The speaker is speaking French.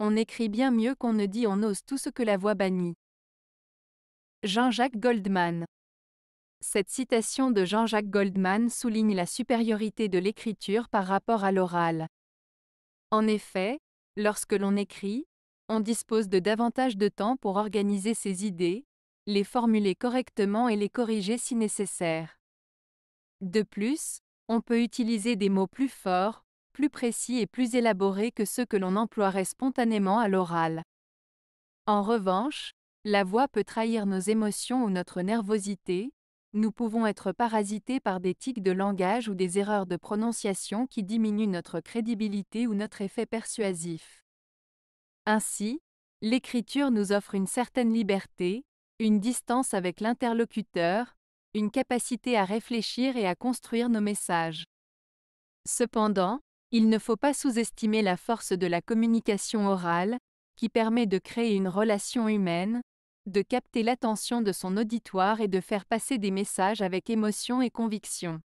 On écrit bien mieux qu'on ne dit on ose tout ce que la voix bannit. Jean-Jacques Goldman Cette citation de Jean-Jacques Goldman souligne la supériorité de l'écriture par rapport à l'oral. En effet, lorsque l'on écrit, on dispose de davantage de temps pour organiser ses idées, les formuler correctement et les corriger si nécessaire. De plus, on peut utiliser des mots plus forts, plus précis et plus élaborés que ceux que l'on emploierait spontanément à l'oral. En revanche, la voix peut trahir nos émotions ou notre nervosité, nous pouvons être parasités par des tics de langage ou des erreurs de prononciation qui diminuent notre crédibilité ou notre effet persuasif. Ainsi, l'écriture nous offre une certaine liberté, une distance avec l'interlocuteur, une capacité à réfléchir et à construire nos messages. Cependant, il ne faut pas sous-estimer la force de la communication orale, qui permet de créer une relation humaine, de capter l'attention de son auditoire et de faire passer des messages avec émotion et conviction.